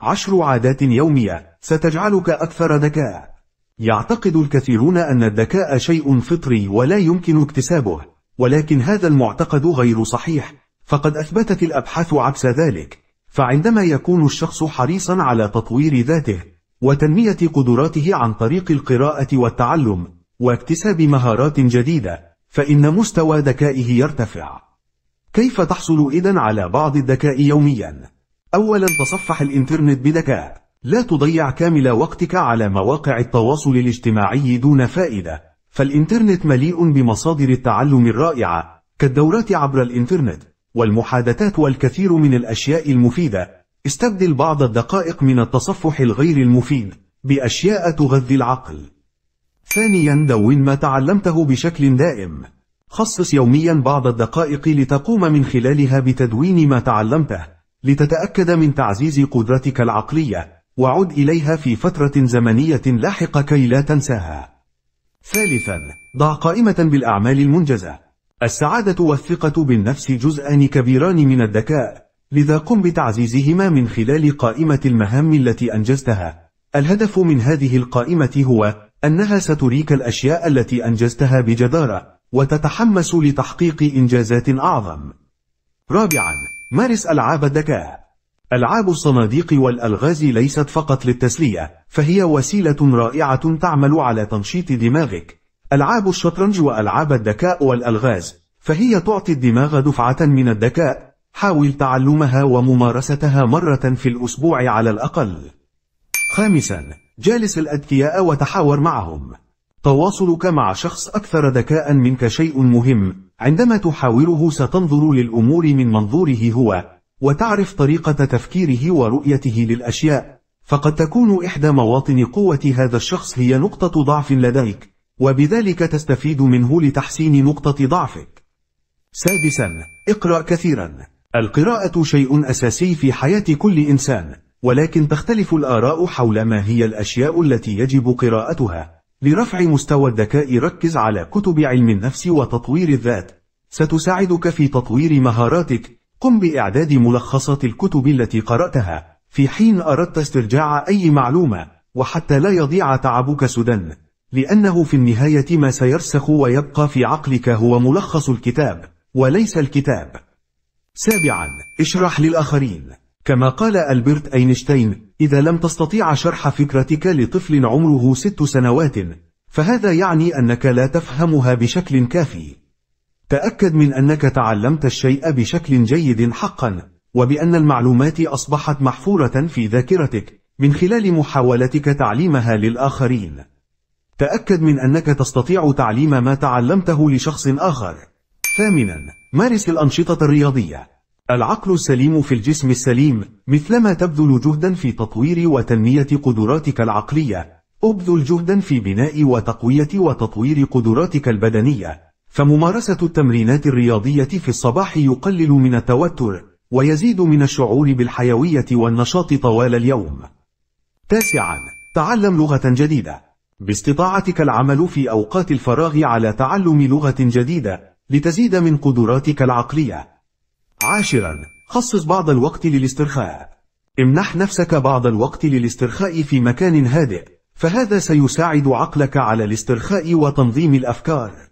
عشر عادات يومية ستجعلك أكثر ذكاء. يعتقد الكثيرون أن الذكاء شيء فطري ولا يمكن اكتسابه، ولكن هذا المعتقد غير صحيح، فقد أثبتت الأبحاث عكس ذلك. فعندما يكون الشخص حريصا على تطوير ذاته، وتنمية قدراته عن طريق القراءة والتعلم، واكتساب مهارات جديدة، فإن مستوى ذكائه يرتفع. كيف تحصل إذن على بعض الذكاء يوميا؟ أولا تصفح الإنترنت بذكاء لا تضيع كامل وقتك على مواقع التواصل الاجتماعي دون فائدة فالإنترنت مليء بمصادر التعلم الرائعة كالدورات عبر الإنترنت والمحادثات والكثير من الأشياء المفيدة استبدل بعض الدقائق من التصفح الغير المفيد بأشياء تغذي العقل ثانيا دون ما تعلمته بشكل دائم خصص يوميا بعض الدقائق لتقوم من خلالها بتدوين ما تعلمته لتتأكد من تعزيز قدرتك العقلية وعد إليها في فترة زمنية لاحقة كي لا تنساها ثالثا ضع قائمة بالأعمال المنجزة السعادة والثقة بالنفس جزءان كبيران من الذكاء لذا قم بتعزيزهما من خلال قائمة المهام التي أنجزتها الهدف من هذه القائمة هو أنها ستريك الأشياء التي أنجزتها بجدارة وتتحمس لتحقيق إنجازات أعظم رابعا مارس ألعاب الذكاء ألعاب الصناديق والألغاز ليست فقط للتسلية، فهي وسيلة رائعة تعمل على تنشيط دماغك. ألعاب الشطرنج وألعاب الذكاء والألغاز، فهي تعطي الدماغ دفعة من الذكاء. حاول تعلمها وممارستها مرة في الأسبوع على الأقل. خامساً، جالس الأذكياء وتحاور معهم. تواصلك مع شخص أكثر ذكاء منك شيء مهم عندما تحاوره ستنظر للأمور من منظوره هو وتعرف طريقة تفكيره ورؤيته للأشياء فقد تكون إحدى مواطن قوة هذا الشخص هي نقطة ضعف لديك وبذلك تستفيد منه لتحسين نقطة ضعفك سادسا اقرأ كثيرا القراءة شيء أساسي في حياة كل إنسان ولكن تختلف الآراء حول ما هي الأشياء التي يجب قراءتها لرفع مستوى الذكاء ركز على كتب علم النفس وتطوير الذات ستساعدك في تطوير مهاراتك قم بإعداد ملخصات الكتب التي قرأتها في حين أردت استرجاع أي معلومة وحتى لا يضيع تعبك سدى لأنه في النهاية ما سيرسخ ويبقى في عقلك هو ملخص الكتاب وليس الكتاب سابعا اشرح للآخرين كما قال ألبرت اينشتين إذا لم تستطيع شرح فكرتك لطفل عمره ست سنوات فهذا يعني أنك لا تفهمها بشكل كافي تأكد من أنك تعلمت الشيء بشكل جيد حقا وبأن المعلومات أصبحت محفورة في ذاكرتك من خلال محاولتك تعليمها للآخرين تأكد من أنك تستطيع تعليم ما تعلمته لشخص آخر ثامنا مارس الأنشطة الرياضية العقل السليم في الجسم السليم مثلما تبذل جهدا في تطوير وتنمية قدراتك العقلية ابذل جهدا في بناء وتقوية وتطوير قدراتك البدنية فممارسة التمرينات الرياضية في الصباح يقلل من التوتر ويزيد من الشعور بالحيوية والنشاط طوال اليوم تاسعا تعلم لغة جديدة باستطاعتك العمل في أوقات الفراغ على تعلم لغة جديدة لتزيد من قدراتك العقلية عاشرا خصص بعض الوقت للاسترخاء امنح نفسك بعض الوقت للاسترخاء في مكان هادئ فهذا سيساعد عقلك على الاسترخاء وتنظيم الأفكار